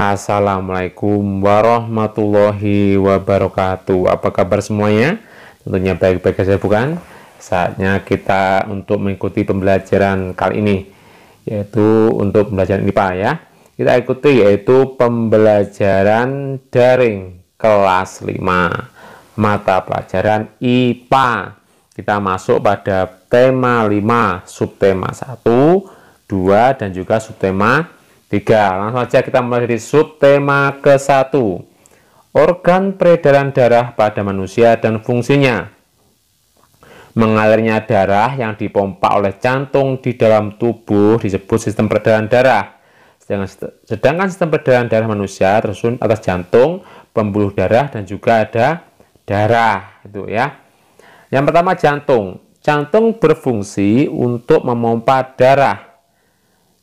Assalamualaikum warahmatullahi wabarakatuh. Apa kabar semuanya? Tentunya baik-baik saja bukan? Saatnya kita untuk mengikuti pembelajaran kali ini yaitu untuk pembelajaran IPA ya. Kita ikuti yaitu pembelajaran daring kelas 5 mata pelajaran IPA. Kita masuk pada tema 5, subtema 1, 2 dan juga subtema Tiga, langsung saja kita mulai dari subtema ke-1. Organ peredaran darah pada manusia dan fungsinya. Mengalirnya darah yang dipompa oleh jantung di dalam tubuh disebut sistem peredaran darah. Sedangkan sistem peredaran darah manusia tersusun atas jantung, pembuluh darah, dan juga ada darah. Itu ya. Yang pertama jantung. Jantung berfungsi untuk memompa darah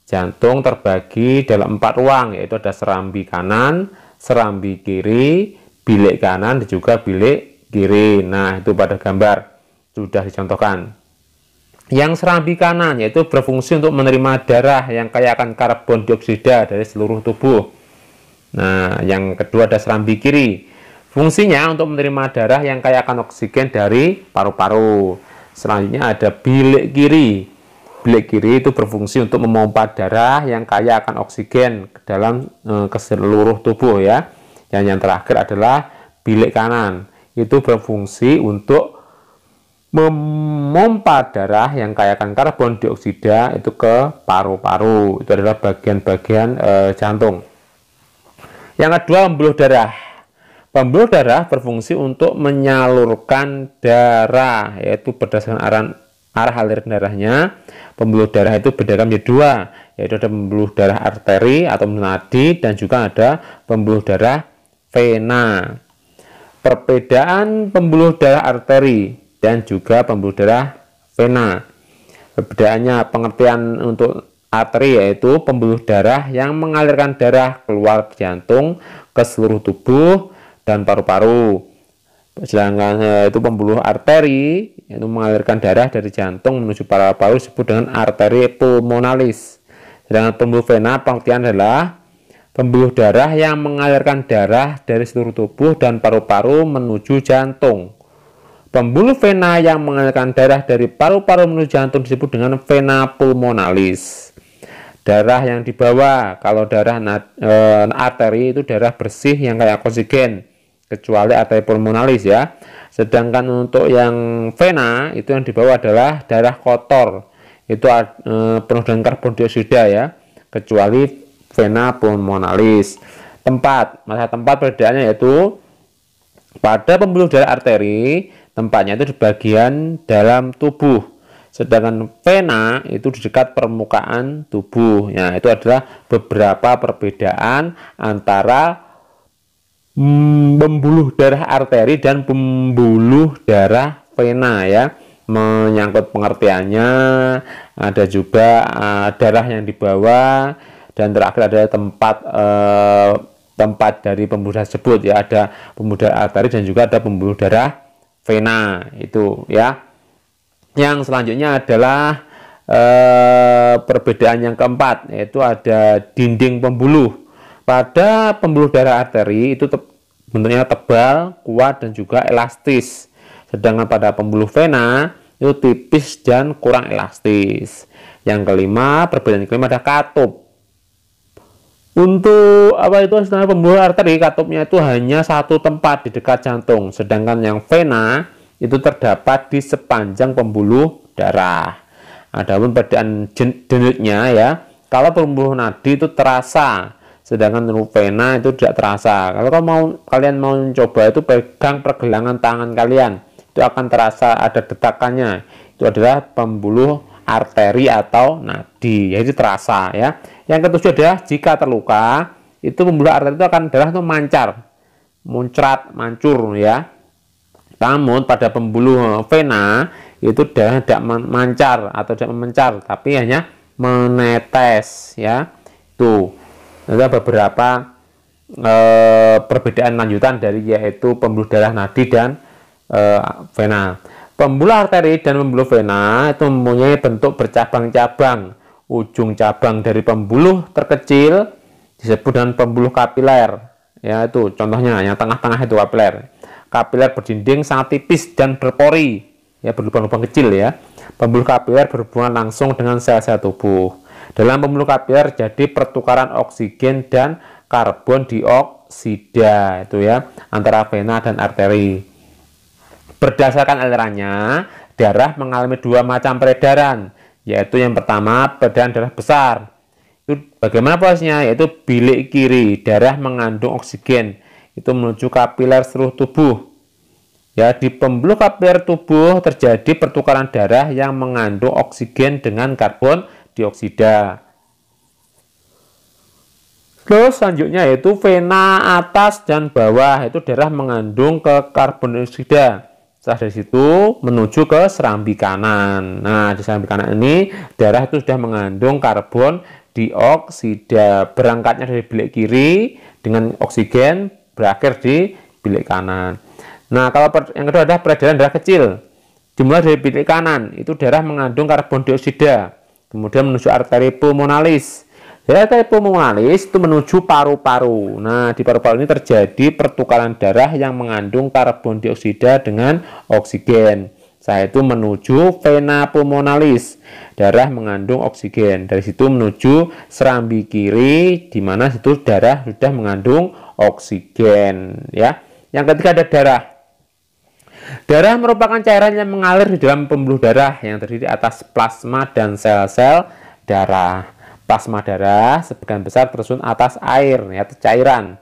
Jantung terbagi dalam empat ruang, yaitu ada serambi kanan, serambi kiri, bilik kanan, dan juga bilik kiri. Nah, itu pada gambar sudah dicontohkan. Yang serambi kanan yaitu berfungsi untuk menerima darah yang kaya akan karbon dioksida dari seluruh tubuh. Nah, yang kedua ada serambi kiri. Fungsinya untuk menerima darah yang kaya akan oksigen dari paru-paru. Selanjutnya ada bilik kiri bilik kiri itu berfungsi untuk memompa darah yang kaya akan oksigen ke dalam e, ke seluruh tubuh ya. Dan yang terakhir adalah bilik kanan. Itu berfungsi untuk memompa darah yang kaya akan karbon dioksida itu ke paru-paru. Itu adalah bagian-bagian e, jantung. Yang kedua pembuluh darah. Pembuluh darah berfungsi untuk menyalurkan darah yaitu berdasarkan arah arah aliran darahnya pembuluh darah itu berdiri menjadi dua, yaitu ada pembuluh darah arteri atau nadi dan juga ada pembuluh darah vena. Perbedaan pembuluh darah arteri dan juga pembuluh darah vena. Perbedaannya pengertian untuk arteri yaitu pembuluh darah yang mengalirkan darah keluar jantung ke seluruh tubuh dan paru-paru sedangkan eh, itu pembuluh arteri yaitu mengalirkan darah dari jantung menuju paru paru disebut dengan arteri pulmonalis. Sedangkan pembuluh vena pengertian adalah pembuluh darah yang mengalirkan darah dari seluruh tubuh dan paru-paru menuju jantung. Pembuluh vena yang mengalirkan darah dari paru-paru menuju jantung disebut dengan vena pulmonalis. Darah yang dibawa, kalau darah e, arteri itu darah bersih yang kayak oksigen kecuali arteri pulmonalis ya. Sedangkan untuk yang vena itu yang dibawa adalah darah kotor. Itu e, penuh dengan karbon dioksida ya, kecuali vena pulmonalis. Tempat, masa tempat perbedaannya yaitu pada pembuluh darah arteri, tempatnya itu di bagian dalam tubuh. Sedangkan vena itu di dekat permukaan tubuh. Nah, itu adalah beberapa perbedaan antara pembuluh darah arteri dan pembuluh darah vena ya menyangkut pengertiannya ada juga uh, darah yang dibawa dan terakhir ada tempat uh, tempat dari pembuluh darah tersebut ya ada pembuluh darah arteri dan juga ada pembuluh darah vena itu ya yang selanjutnya adalah uh, perbedaan yang keempat yaitu ada dinding pembuluh pada pembuluh darah arteri itu te bentuknya tebal, kuat, dan juga elastis. Sedangkan pada pembuluh vena itu tipis dan kurang elastis. Yang kelima, perbedaan kelima ada katup. Untuk apa itu sebenarnya pembuluh arteri katupnya itu hanya satu tempat di dekat jantung, sedangkan yang vena itu terdapat di sepanjang pembuluh darah. Adapun perbedaan jenisnya ya, kalau pembuluh nadi itu terasa sedangkan pena itu tidak terasa. Kalau kau mau kalian mau mencoba itu pegang pergelangan tangan kalian, itu akan terasa ada detakannya. Itu adalah pembuluh arteri atau nadi, jadi ya, terasa ya. Yang ketujuh adalah jika terluka, itu pembuluh arteri itu akan darah itu mancar, muncrat, mancur ya. Namun pada pembuluh vena itu darah tidak mancar atau tidak memencar, tapi hanya menetes ya. Tuh ada beberapa e, perbedaan lanjutan dari yaitu pembuluh darah nadi dan e, vena. Pembuluh arteri dan pembuluh vena itu mempunyai bentuk bercabang-cabang. Ujung cabang dari pembuluh terkecil disebut dengan pembuluh kapiler. Ya itu contohnya yang tengah-tengah itu kapiler. Kapiler berdinding sangat tipis dan berpori, ya berlubang-lubang kecil ya. Pembuluh kapiler berhubungan langsung dengan sel-sel tubuh. Dalam pembuluh kapiler jadi pertukaran oksigen dan karbon dioksida itu ya antara vena dan arteri. Berdasarkan alirannya, darah mengalami dua macam peredaran, yaitu yang pertama peredaran darah besar. Itu bagaimana prosesnya? Yaitu bilik kiri, darah mengandung oksigen, itu menuju kapiler seluruh tubuh. Ya, di pembuluh kapiler tubuh terjadi pertukaran darah yang mengandung oksigen dengan karbon dioksida. Terus selanjutnya yaitu vena atas dan bawah itu darah mengandung ke karbon dioksida. Setelah dari situ menuju ke serambi kanan. Nah di serambi kanan ini darah itu sudah mengandung karbon dioksida. Berangkatnya dari bilik kiri dengan oksigen berakhir di bilik kanan. Nah kalau yang kedua adalah peredaran darah kecil. Dimulai dari bilik kanan itu darah mengandung karbon dioksida Kemudian menuju arteri pulmonalis. Ya, arteri pulmonalis itu menuju paru-paru. Nah, di paru-paru ini terjadi pertukaran darah yang mengandung karbon dioksida dengan oksigen. Saya itu menuju vena pulmonalis. Darah mengandung oksigen. Dari situ menuju serambi kiri di mana situ darah sudah mengandung oksigen, ya. Yang ketiga ada darah Darah merupakan cairan yang mengalir di dalam pembuluh darah yang terdiri atas plasma dan sel-sel darah. Plasma darah sebagian besar tersusun atas air, yaitu cairan.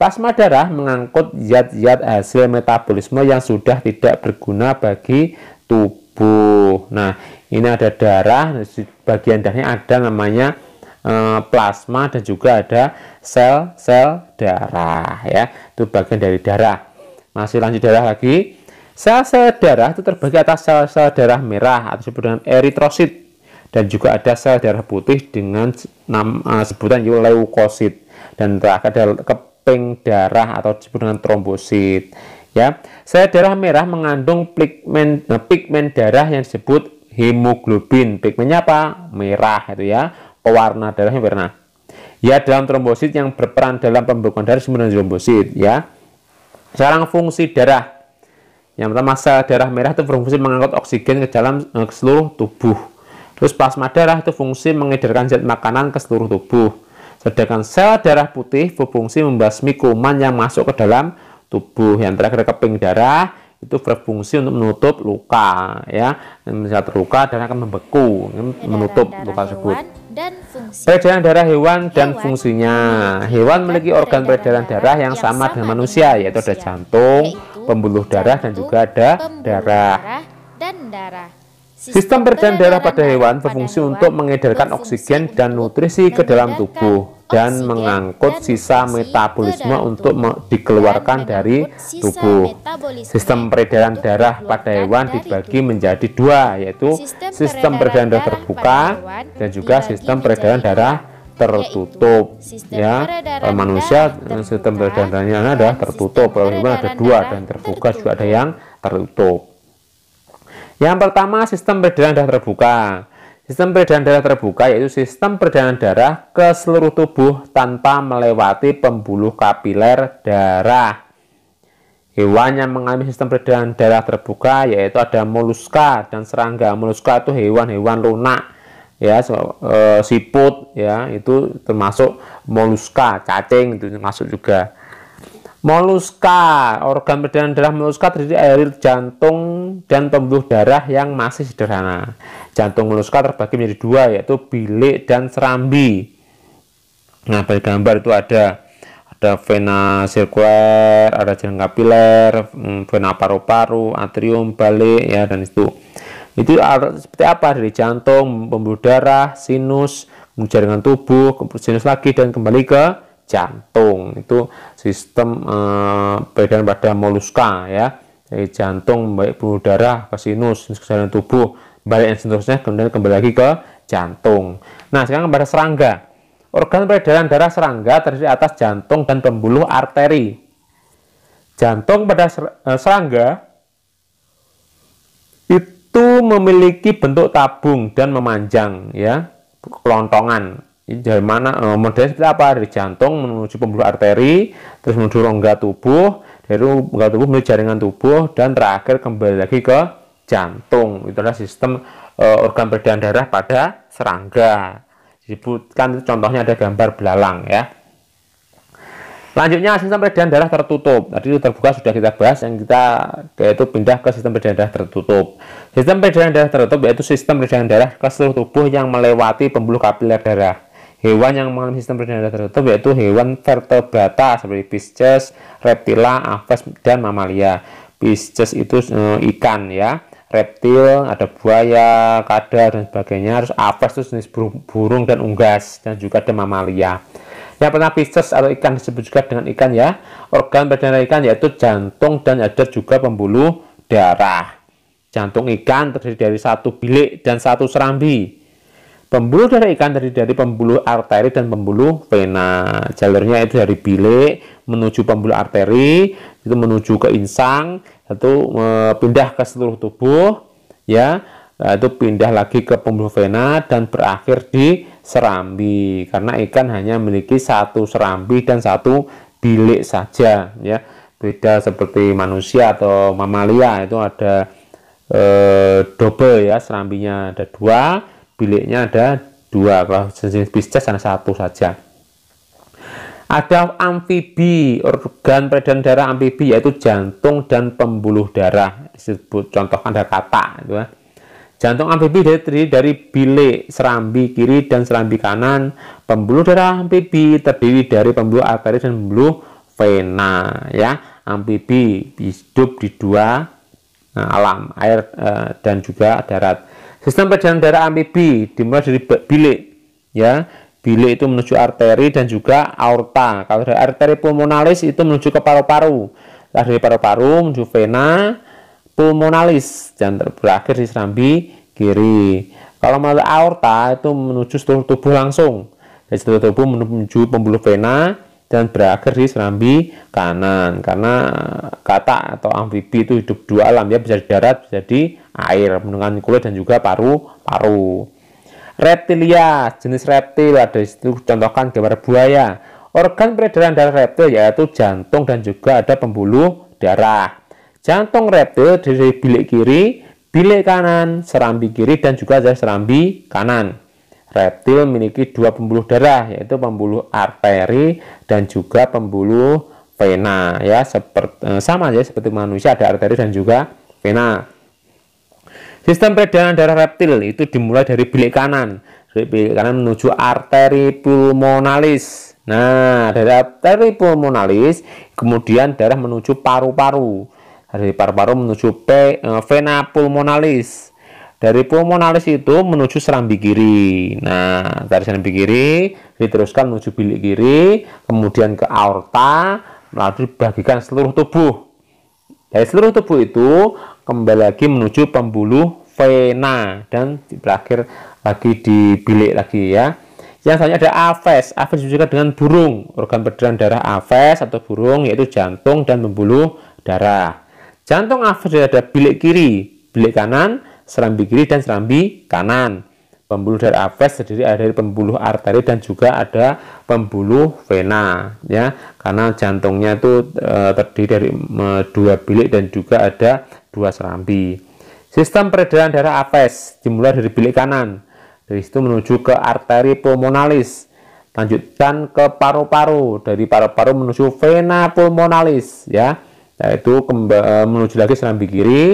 Plasma darah mengangkut zat-zat hasil metabolisme yang sudah tidak berguna bagi tubuh. Nah, ini ada darah, bagian darahnya ada namanya eh, plasma dan juga ada sel-sel darah ya. Itu bagian dari darah. Masih lanjut darah lagi. Sel-sel darah itu terbagi atas sel-sel darah merah atau disebut dengan eritrosit dan juga ada sel darah putih dengan nama, uh, eh, sebutan leukosit dan terakhir ada keping darah atau disebut dengan trombosit. Ya, sel darah merah mengandung pigmen eh, pigmen darah yang disebut hemoglobin. Pigmennya apa? Merah itu ya. Pewarna darahnya warna. Ya, dalam trombosit yang berperan dalam pembekuan darah disebut dengan trombosit ya. Sekarang fungsi darah yang pertama sel darah merah itu berfungsi mengangkut oksigen ke dalam eh, ke seluruh tubuh. Terus plasma darah itu fungsi mengedarkan zat makanan ke seluruh tubuh. Sedangkan sel darah putih berfungsi membasmi kuman yang masuk ke dalam tubuh. Yang terakhir keping darah itu berfungsi untuk menutup luka ya. Misalnya terluka darah akan membeku, kan, menutup darah, luka tersebut. Peredaran darah hewan dan fungsinya. Hewan memiliki organ peredaran darah yang sama dengan manusia yaitu ada jantung, pembuluh darah dan juga ada darah. Dan darah. Sistem peredaran darah pada hewan berfungsi untuk mengedarkan oksigen dan nutrisi ke dalam tubuh dan mengangkut sisa metabolisme untuk dikeluarkan dari tubuh. Sistem peredaran darah pada hewan dibagi menjadi dua, yaitu sistem peredaran darah terbuka dan juga sistem peredaran darah tertutup ya manusia sistem berdarahnya ada tertutup bagaimana ada dua dan terbuka, terbuka juga ada yang tertutup yang pertama sistem peredaran darah terbuka sistem peredaran darah terbuka yaitu sistem peredaran darah ke seluruh tubuh tanpa melewati pembuluh kapiler darah hewan yang mengalami sistem peredaran darah terbuka yaitu ada moluska dan serangga moluska itu hewan-hewan lunak ya so, e, eh, siput ya itu termasuk moluska cacing itu termasuk juga moluska organ perdana darah moluska terdiri dari jantung dan pembuluh darah yang masih sederhana jantung moluska terbagi menjadi dua yaitu bilik dan serambi nah pada gambar itu ada ada vena sirkuler, ada jaringan kapiler, mm, vena paru-paru, atrium, balik ya dan itu itu seperti apa dari jantung, pembuluh darah, sinus, jaringan tubuh, sinus lagi dan kembali ke jantung. Itu sistem eh, peredaran pada moluska ya. Dari jantung baik pembuluh darah ke sinus, sinus ke jaringan tubuh, balik dan seterusnya kemudian kembali lagi ke jantung. Nah, sekarang pada serangga. Organ peredaran darah serangga terdiri atas jantung dan pembuluh arteri. Jantung pada eh, serangga itu itu memiliki bentuk tabung dan memanjang ya kelontongan dari mana eh, modelnya seperti apa dari jantung menuju pembuluh arteri terus menuju rongga tubuh dari rongga tubuh menuju jaringan tubuh dan terakhir kembali lagi ke jantung itu adalah sistem uh, organ peredaran darah pada serangga disebutkan contohnya ada gambar belalang ya Selanjutnya sistem peredaran darah tertutup. Tadi itu terbuka sudah kita bahas yang kita yaitu pindah ke sistem peredaran darah tertutup. Sistem peredaran darah tertutup yaitu sistem peredaran darah ke seluruh tubuh yang melewati pembuluh kapiler darah. Hewan yang mengalami sistem peredaran darah tertutup yaitu hewan vertebrata seperti Pisces, reptila, aves dan mamalia. Pisces itu e, ikan ya reptil, ada buaya, kadal dan sebagainya. Terus aves itu jenis burung, burung dan unggas dan juga ada mamalia. Yang pernah Pisces atau ikan disebut juga dengan ikan ya. Organ perdana ikan yaitu jantung dan ada juga pembuluh darah. Jantung ikan terdiri dari satu bilik dan satu serambi. Pembuluh darah ikan terdiri dari pembuluh arteri dan pembuluh vena. Jalurnya itu dari bilik menuju pembuluh arteri, itu menuju ke insang, itu e, pindah ke seluruh tubuh, ya, nah, itu pindah lagi ke pembuluh vena dan berakhir di serambi karena ikan hanya memiliki satu serambi dan satu bilik saja ya beda seperti manusia atau mamalia itu ada e, double ya serambinya ada dua biliknya ada dua kalau jenis Pisces hanya satu saja ada amfibi organ peredaran darah amfibi yaitu jantung dan pembuluh darah disebut contohkan ada kata itu ya Jantung amfibi terdiri dari bilik, serambi kiri dan serambi kanan. Pembuluh darah amfibi terdiri dari pembuluh arteri dan pembuluh vena. Ya, amfibi hidup di dua nah, alam, air e, dan juga darat. Sistem perjalanan darah amfibi dimulai dari bilik. Ya, bilik itu menuju arteri dan juga aorta. Kalau dari arteri pulmonalis itu menuju ke paru-paru. Dari paru-paru menuju vena, pulmonalis dan berakhir di serambi kiri. Kalau melalui aorta itu menuju seluruh tubuh langsung. Dari seluruh tubuh menuju pembuluh vena dan berakhir di serambi kanan. Karena kata atau amfibi itu hidup dua alam ya, bisa di darat, bisa di air, dengan kulit dan juga paru-paru. Reptilia, jenis reptil ada situ contohkan gambar buaya. Organ peredaran darah reptil yaitu jantung dan juga ada pembuluh darah jantung reptil dari bilik kiri, bilik kanan, serambi kiri, dan juga serambi kanan. Reptil memiliki dua pembuluh darah, yaitu pembuluh arteri dan juga pembuluh vena. Ya, seperti, eh, sama saja seperti manusia, ada arteri dan juga vena. Sistem peredaran darah reptil itu dimulai dari bilik kanan, dari bilik kanan menuju arteri pulmonalis. Nah, dari arteri pulmonalis kemudian darah menuju paru-paru dari paru-paru menuju P, eh, vena pulmonalis dari pulmonalis itu menuju serambi kiri. Nah, dari serambi kiri diteruskan menuju bilik kiri, kemudian ke aorta, lalu dibagikan seluruh tubuh. Dari seluruh tubuh itu kembali lagi menuju pembuluh vena dan berakhir lagi di bilik lagi ya. Yang selanjutnya ada aves. Aves juga dengan burung, organ berderan darah aves atau burung yaitu jantung dan pembuluh darah. Jantung afus ada bilik kiri, bilik kanan, serambi kiri dan serambi kanan. Pembuluh darah afes terdiri dari pembuluh arteri dan juga ada pembuluh vena ya karena jantungnya itu e, terdiri dari e, dua bilik dan juga ada dua serambi. Sistem peredaran darah afes dimulai dari bilik kanan. Dari situ menuju ke arteri pulmonalis. Lanjutkan ke paru-paru, dari paru-paru menuju vena pulmonalis ya itu eh, menuju lagi serambi kiri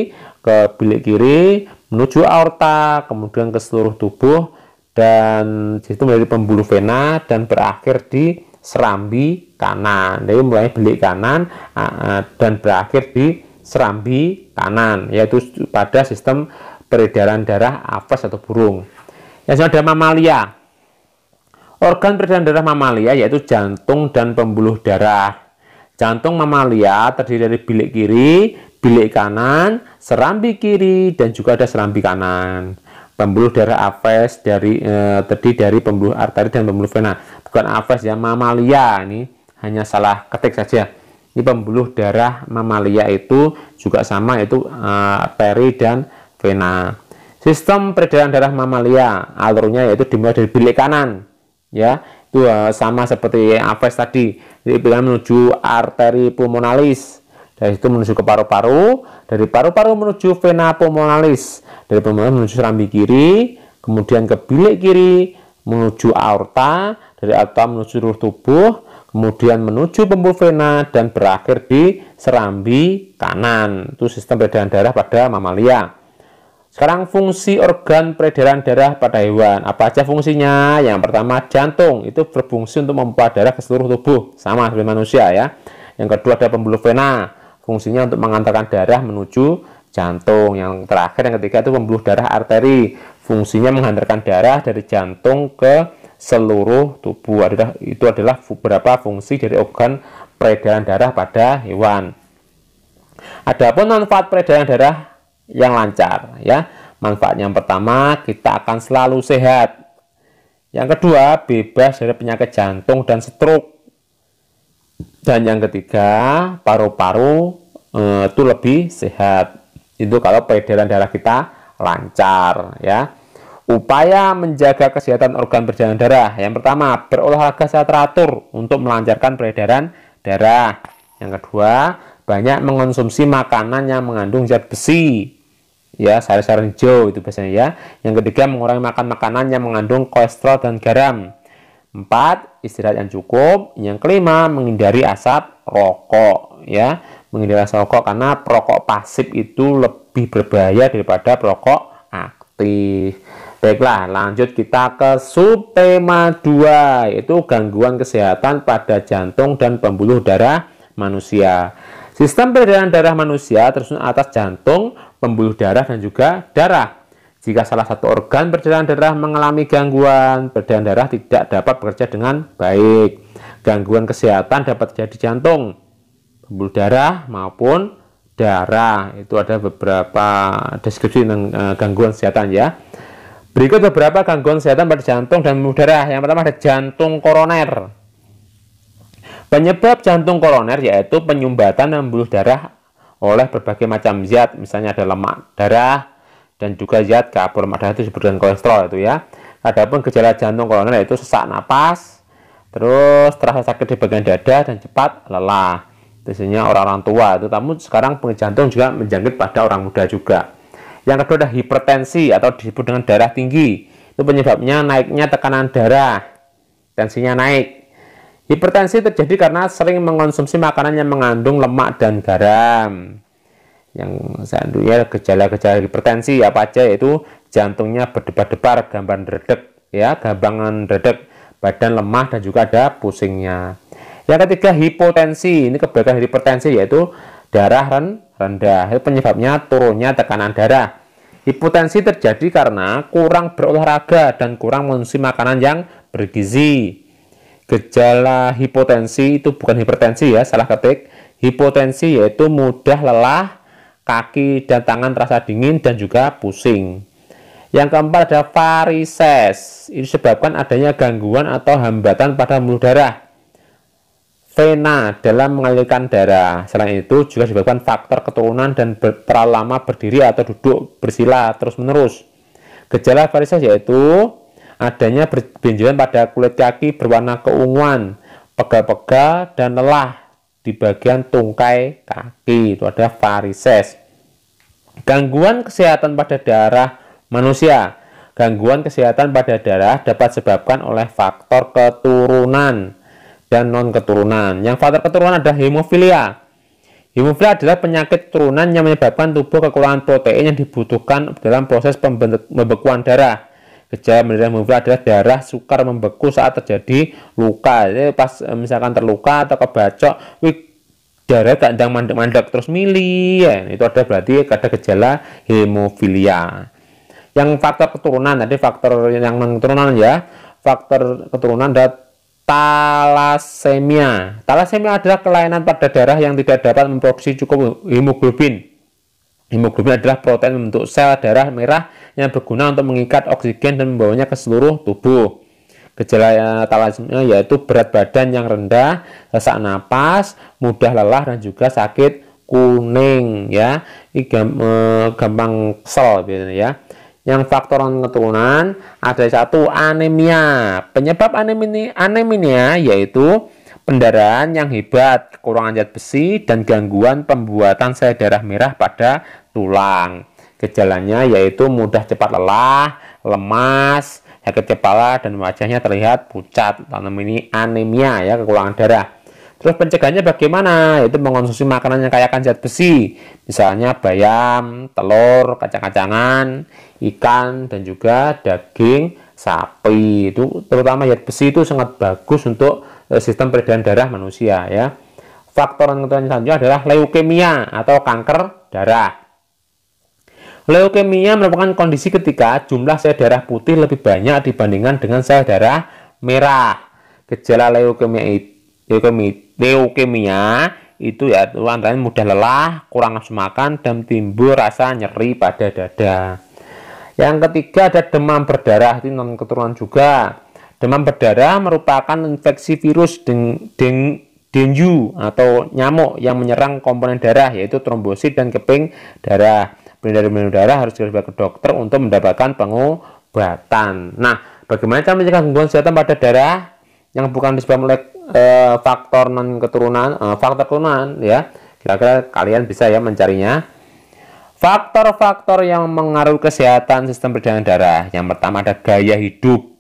ke bilik kiri menuju aorta kemudian ke seluruh tubuh dan itu menjadi pembuluh vena dan berakhir di serambi kanan jadi mulai bilik kanan dan berakhir di serambi kanan yaitu pada sistem peredaran darah aves atau burung yang sudah mamalia organ peredaran darah mamalia yaitu jantung dan pembuluh darah Jantung mamalia terdiri dari bilik kiri, bilik kanan, serambi kiri, dan juga ada serambi kanan. Pembuluh darah aves dari eh, terdiri dari pembuluh arteri dan pembuluh vena. Bukan aves ya, mamalia ini hanya salah ketik saja. Ini pembuluh darah mamalia itu juga sama yaitu eh, arteri dan vena. Sistem peredaran darah mamalia alurnya yaitu dimulai dari bilik kanan ya itu sama seperti yang Aves tadi jadi pilihan menuju arteri pulmonalis dari itu menuju ke paru-paru dari paru-paru menuju vena pulmonalis dari pulmonalis menuju serambi kiri kemudian ke bilik kiri menuju aorta dari aorta menuju seluruh tubuh kemudian menuju pembuluh vena dan berakhir di serambi kanan itu sistem peredaran darah pada mamalia sekarang fungsi organ peredaran darah pada hewan. Apa aja fungsinya? Yang pertama jantung, itu berfungsi untuk memompa darah ke seluruh tubuh, sama seperti manusia ya. Yang kedua ada pembuluh vena, fungsinya untuk mengantarkan darah menuju jantung. Yang terakhir yang ketiga itu pembuluh darah arteri, fungsinya mengantarkan darah dari jantung ke seluruh tubuh. Adalah itu adalah beberapa fungsi dari organ peredaran darah pada hewan. Adapun manfaat peredaran darah yang lancar ya. Manfaat yang pertama, kita akan selalu sehat. Yang kedua, bebas dari penyakit jantung dan stroke. Dan yang ketiga, paru-paru eh, itu lebih sehat. Itu kalau peredaran darah kita lancar ya. Upaya menjaga kesehatan organ berjalan darah. Yang pertama, berolahraga secara teratur untuk melancarkan peredaran darah. Yang kedua, banyak mengonsumsi makanan yang mengandung zat besi ya sayur-sayur hijau itu biasanya ya. Yang ketiga mengurangi makan makanan yang mengandung kolesterol dan garam. Empat, istirahat yang cukup. Yang kelima, menghindari asap rokok ya. Menghindari asap rokok karena perokok pasif itu lebih berbahaya daripada perokok aktif. Baiklah, lanjut kita ke subtema 2, yaitu gangguan kesehatan pada jantung dan pembuluh darah manusia. Sistem peredaran darah manusia tersusun atas jantung, pembuluh darah, dan juga darah. Jika salah satu organ peredaran darah mengalami gangguan, peredaran darah tidak dapat bekerja dengan baik. Gangguan kesehatan dapat terjadi jantung, pembuluh darah, maupun darah. Itu ada beberapa deskripsi tentang eh, gangguan kesehatan ya. Berikut beberapa gangguan kesehatan pada jantung dan pembuluh darah. Yang pertama ada jantung koroner. Penyebab jantung koroner yaitu penyumbatan pembuluh darah oleh berbagai macam zat, misalnya ada lemak darah dan juga zat kapur lemak darah itu disebut dengan kolesterol itu ya. Adapun gejala jantung koroner yaitu sesak napas, terus terasa sakit di bagian dada dan cepat lelah. Biasanya orang-orang tua itu, namun sekarang jantung juga menjangkit pada orang muda juga. Yang kedua adalah hipertensi atau disebut dengan darah tinggi. Itu penyebabnya naiknya tekanan darah, tensinya naik. Hipertensi terjadi karena sering mengonsumsi makanan yang mengandung lemak dan garam. Yang seandainya ya, gejala-gejala hipertensi apa aja yaitu jantungnya berdebar-debar, gambaran redek, ya, gabangan redek, badan lemah dan juga ada pusingnya. Yang ketiga hipotensi. Ini kebalikan hipertensi yaitu darah rendah. Itu penyebabnya turunnya tekanan darah. Hipotensi terjadi karena kurang berolahraga dan kurang mengonsumsi makanan yang bergizi. Gejala hipotensi itu bukan hipertensi ya, salah ketik. Hipotensi yaitu mudah lelah, kaki dan tangan terasa dingin dan juga pusing. Yang keempat ada varises. Ini disebabkan adanya gangguan atau hambatan pada mulut darah. Vena dalam mengalirkan darah. Selain itu juga disebabkan faktor keturunan dan terlalu lama berdiri atau duduk bersila terus-menerus. Gejala varises yaitu adanya benjolan pada kulit kaki berwarna keunguan, pegal-pegal, dan lelah di bagian tungkai kaki. Itu ada varises. Gangguan kesehatan pada darah manusia. Gangguan kesehatan pada darah dapat disebabkan oleh faktor keturunan dan non-keturunan. Yang faktor keturunan adalah hemofilia. Hemofilia adalah penyakit turunan yang menyebabkan tubuh kekurangan protein yang dibutuhkan dalam proses pembekuan darah. Gejala menderita hemofilia adalah darah sukar membeku saat terjadi luka. Jadi pas eh, misalkan terluka atau kebacok, wih, darah jang mandek-mandek terus mili. Ya, itu ada berarti ada gejala hemofilia. Yang faktor keturunan tadi faktor yang keturunan ya, faktor keturunan adalah talasemia. Talasemia adalah kelainan pada darah yang tidak dapat memproduksi cukup hemoglobin Hemoglobin adalah protein membentuk sel darah merah yang berguna untuk mengikat oksigen dan membawanya ke seluruh tubuh. Gejala eh, talasemia yaitu berat badan yang rendah, sesak napas, mudah lelah dan juga sakit kuning ya. Ini eh, gampang kesel ya. Yang faktor keturunan ada satu anemia. Penyebab anemia, anemia yaitu pendarahan yang hebat, kekurangan zat besi, dan gangguan pembuatan sel darah merah pada tulang. Gejalanya yaitu mudah cepat lelah, lemas, sakit kepala, dan wajahnya terlihat pucat. Tanam ini anemia ya, kekurangan darah. Terus pencegahannya bagaimana? Itu mengonsumsi makanan yang kaya akan zat besi, misalnya bayam, telur, kacang-kacangan, ikan, dan juga daging sapi. Itu terutama zat besi itu sangat bagus untuk Eh, sistem peredaran darah manusia ya. Faktor yang selanjutnya adalah leukemia atau kanker darah. Leukemia merupakan kondisi ketika jumlah sel darah putih lebih banyak dibandingkan dengan sel darah merah. Gejala leukemia leukemia, leukemia itu ya antara mudah lelah, kurang nafsu makan dan timbul rasa nyeri pada dada. Yang ketiga ada demam berdarah, ini non keturunan juga. Demam berdarah merupakan infeksi virus deng, deng, dengue atau nyamuk yang menyerang komponen darah yaitu trombosit dan keping darah. Penderita darah harus segera ke dokter untuk mendapatkan pengobatan. Nah, bagaimana cara mencegah gangguan kesehatan pada darah yang bukan disebabkan oleh e, faktor non keturunan, e, faktor keturunan ya? Kira-kira kalian bisa ya mencarinya. Faktor-faktor yang mengaruhi kesehatan sistem peredaran darah. Yang pertama ada gaya hidup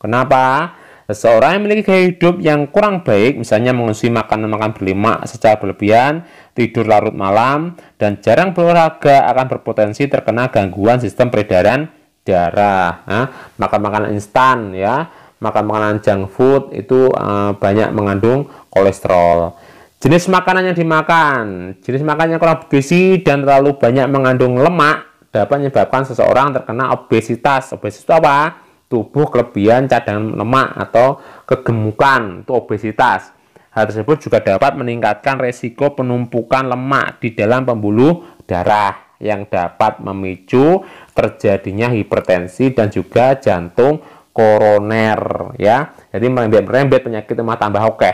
Kenapa? Seseorang yang memiliki gaya hidup yang kurang baik, misalnya mengonsumsi makanan-makanan berlemak secara berlebihan, tidur larut malam, dan jarang berolahraga akan berpotensi terkena gangguan sistem peredaran darah. Nah, makan makanan instan, ya, makan makanan junk food itu uh, banyak mengandung kolesterol. Jenis makanan yang dimakan, jenis makanan yang kurang bergizi dan terlalu banyak mengandung lemak dapat menyebabkan seseorang terkena obesitas. Obesitas itu apa? tubuh kelebihan cadangan lemak atau kegemukan itu obesitas. Hal tersebut juga dapat meningkatkan resiko penumpukan lemak di dalam pembuluh darah yang dapat memicu terjadinya hipertensi dan juga jantung koroner ya. Jadi merembet-merembet penyakit mata tambah oke.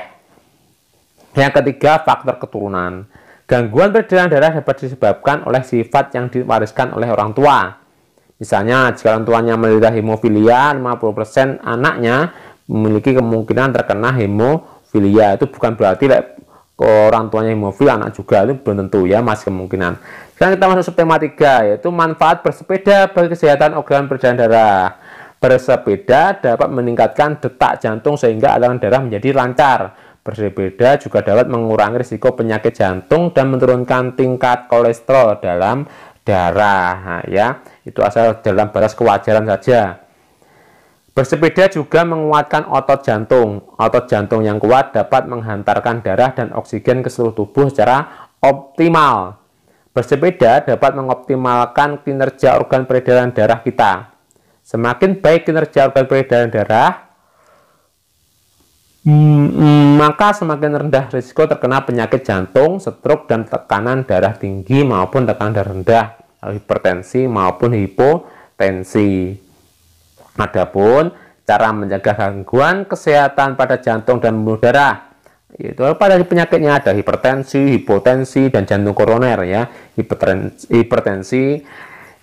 Yang ketiga, faktor keturunan. Gangguan peredaran darah dapat disebabkan oleh sifat yang diwariskan oleh orang tua Misalnya, jika orang tuanya menderita hemofilia, 50% anaknya memiliki kemungkinan terkena hemofilia. Itu bukan berarti like, orang tuanya hemofilia, anak juga itu belum tentu ya, masih kemungkinan. Sekarang kita masuk subtema 3, yaitu manfaat bersepeda bagi kesehatan organ berjalan darah. Bersepeda dapat meningkatkan detak jantung sehingga aliran darah menjadi lancar. Bersepeda juga dapat mengurangi risiko penyakit jantung dan menurunkan tingkat kolesterol dalam darah. Nah, ya itu asal dalam batas kewajaran saja. Bersepeda juga menguatkan otot jantung. Otot jantung yang kuat dapat menghantarkan darah dan oksigen ke seluruh tubuh secara optimal. Bersepeda dapat mengoptimalkan kinerja organ peredaran darah kita. Semakin baik kinerja organ peredaran darah, mm, maka semakin rendah risiko terkena penyakit jantung, stroke, dan tekanan darah tinggi maupun tekanan darah rendah hipertensi maupun hipotensi. Adapun cara mencegah gangguan kesehatan pada jantung dan pembuluh darah yaitu pada penyakitnya ada hipertensi, hipotensi dan jantung koroner ya. Hipertensi,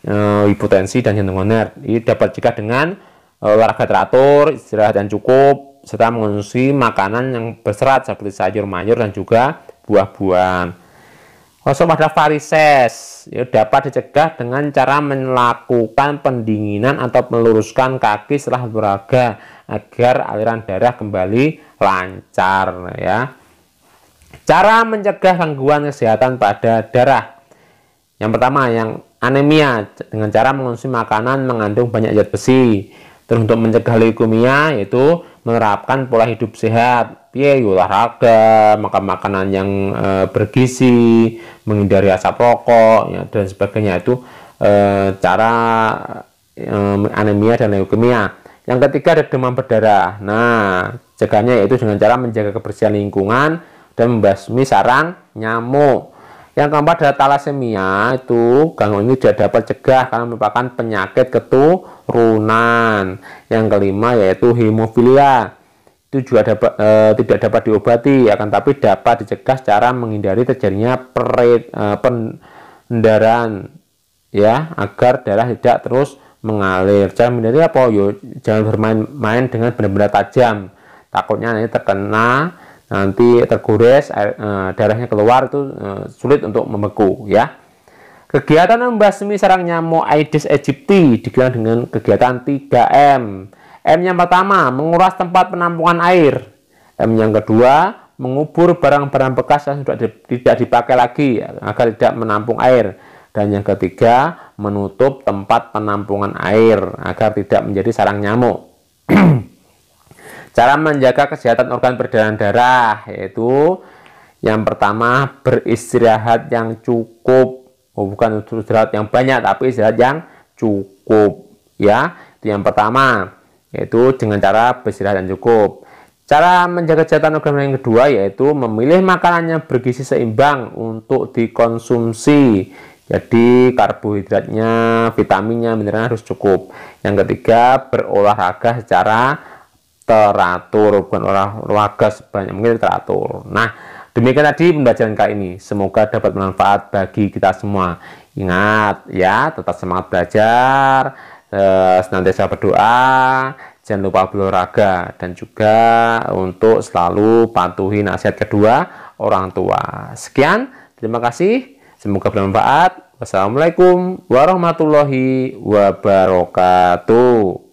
eh, hipotensi dan jantung koroner. Ini dapat dicegah dengan eh, olahraga teratur, istirahat yang cukup, serta mengonsumsi makanan yang berserat seperti sayur, mayur, dan juga buah-buahan. Kosong pada varises ya, dapat dicegah dengan cara melakukan pendinginan atau meluruskan kaki setelah berolahraga agar aliran darah kembali lancar ya. Cara mencegah gangguan kesehatan pada darah. Yang pertama yang anemia dengan cara mengonsumsi makanan mengandung banyak zat besi. Terus untuk mencegah leukemia yaitu menerapkan pola hidup sehat, ya olahraga, makan makanan yang e, bergizi, menghindari asap rokok ya, dan sebagainya itu e, cara e, anemia dan leukemia. Yang ketiga ada demam berdarah. Nah, cegahnya yaitu dengan cara menjaga kebersihan lingkungan dan membasmi sarang nyamuk. Yang keempat adalah talasemia itu gangguan ini tidak dapat cegah karena merupakan penyakit keturunan. Yang kelima yaitu hemofilia itu juga dapat, e, tidak dapat diobati akan ya kan? tapi dapat dicegah secara menghindari terjadinya peret, e, pendaran ya agar darah tidak terus mengalir. Cara menghindari apa? Yo, jangan bermain-main dengan benda-benda tajam. Takutnya nanti terkena nanti tergores air, e, darahnya keluar itu e, sulit untuk membeku ya. Kegiatan membasmi sarang nyamuk Aedes aegypti digelar dengan kegiatan 3M. M yang pertama, menguras tempat penampungan air. M yang kedua, mengubur barang-barang bekas yang sudah di, tidak dipakai lagi agar tidak menampung air. Dan yang ketiga, menutup tempat penampungan air agar tidak menjadi sarang nyamuk. Cara menjaga kesehatan organ berdarah darah yaitu yang pertama beristirahat yang cukup. Oh, bukan istirahat yang banyak tapi istirahat yang cukup ya. Itu yang pertama yaitu dengan cara beristirahat yang cukup. Cara menjaga kesehatan organ yang kedua yaitu memilih makanan yang bergizi seimbang untuk dikonsumsi. Jadi karbohidratnya, vitaminnya, mineralnya harus cukup. Yang ketiga, berolahraga secara teratur bukan orang wagas banyak mungkin teratur nah demikian tadi pembelajaran kali ini semoga dapat bermanfaat bagi kita semua ingat ya tetap semangat belajar eh, senantiasa berdoa jangan lupa berolahraga dan juga untuk selalu patuhi nasihat kedua orang tua sekian terima kasih semoga bermanfaat Wassalamualaikum warahmatullahi wabarakatuh.